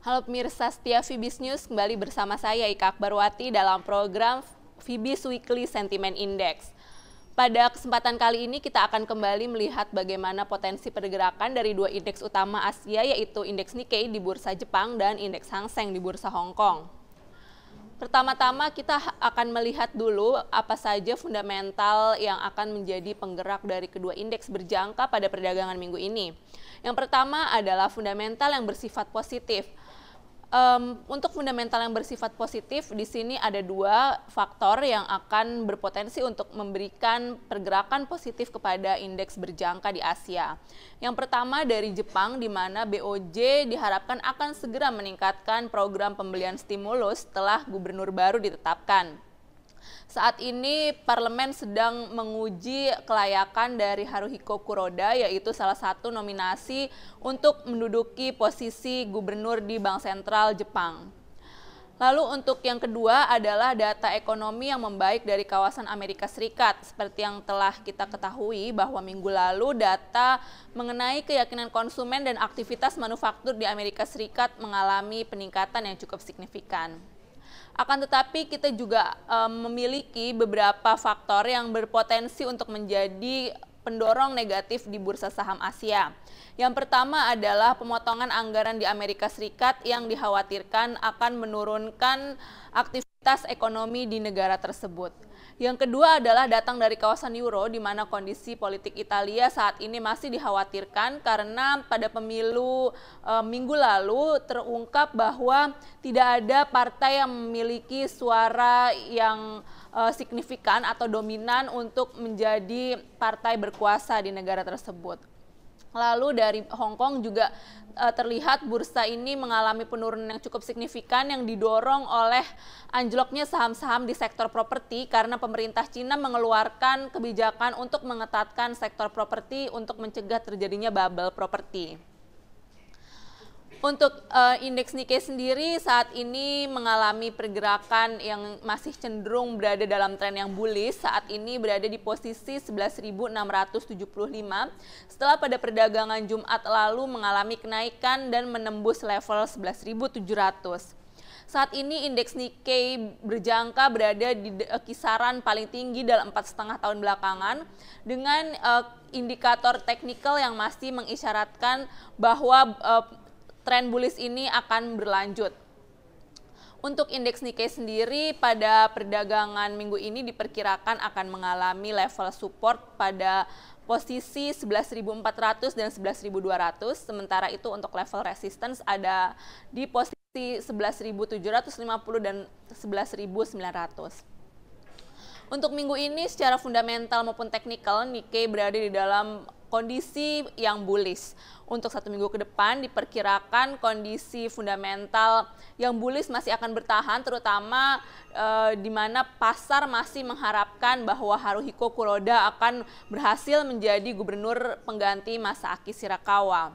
Halo pemirsa setia Fibis News, kembali bersama saya Ika Akbarwati dalam program Fibis Weekly Sentiment Index. Pada kesempatan kali ini kita akan kembali melihat bagaimana potensi pergerakan dari dua indeks utama Asia yaitu indeks Nikkei di Bursa Jepang dan indeks Hang Seng di Bursa Hong Kong. Pertama-tama kita akan melihat dulu apa saja fundamental yang akan menjadi penggerak dari kedua indeks berjangka pada perdagangan minggu ini. Yang pertama adalah fundamental yang bersifat positif um, untuk fundamental yang bersifat positif di sini ada dua faktor yang akan berpotensi untuk memberikan pergerakan positif kepada indeks berjangka di Asia. Yang pertama dari Jepang di mana BOJ diharapkan akan segera meningkatkan program pembelian stimulus setelah gubernur baru ditetapkan. Saat ini parlemen sedang menguji kelayakan dari Haruhiko Kuroda yaitu salah satu nominasi untuk menduduki posisi gubernur di Bank Sentral Jepang. Lalu untuk yang kedua adalah data ekonomi yang membaik dari kawasan Amerika Serikat. Seperti yang telah kita ketahui bahwa minggu lalu data mengenai keyakinan konsumen dan aktivitas manufaktur di Amerika Serikat mengalami peningkatan yang cukup signifikan. Akan tetapi kita juga um, memiliki beberapa faktor yang berpotensi untuk menjadi pendorong negatif di bursa saham Asia. Yang pertama adalah pemotongan anggaran di Amerika Serikat yang dikhawatirkan akan menurunkan aktivitas tas ekonomi di negara tersebut. Yang kedua adalah datang dari kawasan euro di mana kondisi politik Italia saat ini masih dikhawatirkan karena pada pemilu e, minggu lalu terungkap bahwa tidak ada partai yang memiliki suara yang e, signifikan atau dominan untuk menjadi partai berkuasa di negara tersebut. Lalu dari Hong Kong juga uh, terlihat bursa ini mengalami penurunan yang cukup signifikan yang didorong oleh anjloknya saham-saham di sektor properti karena pemerintah Cina mengeluarkan kebijakan untuk mengetatkan sektor properti untuk mencegah terjadinya bubble properti. Untuk uh, indeks Nikkei sendiri saat ini mengalami pergerakan yang masih cenderung berada dalam tren yang bullish. Saat ini berada di posisi 11.675 setelah pada perdagangan Jumat lalu mengalami kenaikan dan menembus level 11.700. Saat ini indeks Nikkei berjangka berada di eh, kisaran paling tinggi dalam empat setengah tahun belakangan dengan eh, indikator teknikal yang masih mengisyaratkan bahwa tren bullish ini akan berlanjut. Untuk indeks Nikkei sendiri pada perdagangan minggu ini diperkirakan akan mengalami level support pada posisi 11.400 dan 11.200. Sementara itu untuk level resistance ada di posisi 11.750 dan 11.900. Untuk minggu ini secara fundamental maupun teknikal Nikkei berada di dalam kondisi yang bullish. Untuk satu minggu ke depan diperkirakan kondisi fundamental yang bullish masih akan bertahan, terutama e, di mana pasar masih mengharapkan bahwa Haruhiko Kuroda akan berhasil menjadi gubernur pengganti Masaaki Shirakawa.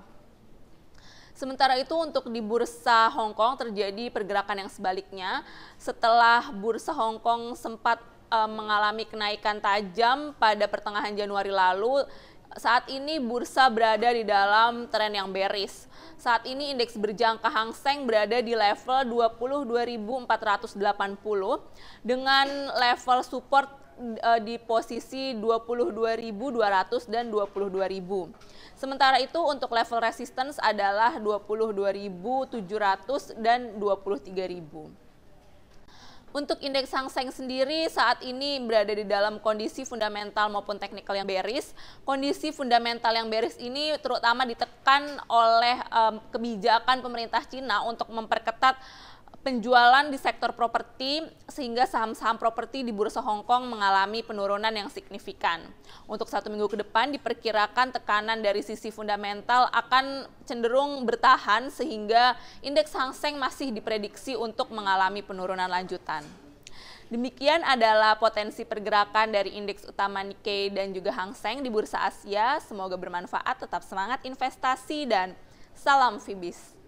Sementara itu untuk di bursa Hong Kong terjadi pergerakan yang sebaliknya. Setelah bursa Hong Kong sempat eh, mengalami kenaikan tajam pada pertengahan Januari lalu, saat ini bursa berada di dalam tren yang beris. Saat ini indeks berjangka Hang Seng berada di level 22.480 dengan level support e, di posisi 22.200 dan 22.000. Sementara itu untuk level resistance adalah 22.700 dan 23.000. Untuk indeks Hang Seng sendiri saat ini berada di dalam kondisi fundamental maupun teknikal yang beris. Kondisi fundamental yang beris ini terutama ditekan oleh um, kebijakan pemerintah Cina untuk memperketat penjualan di sektor properti sehingga saham-saham properti di Bursa Hong Kong mengalami penurunan yang signifikan. Untuk satu minggu ke depan diperkirakan tekanan dari sisi fundamental akan cenderung bertahan sehingga indeks Hang Seng masih diprediksi untuk mengalami penurunan lanjutan. Demikian adalah potensi pergerakan dari indeks utama Nikkei dan juga Hang Seng di Bursa Asia. Semoga bermanfaat, tetap semangat investasi dan salam Fibis.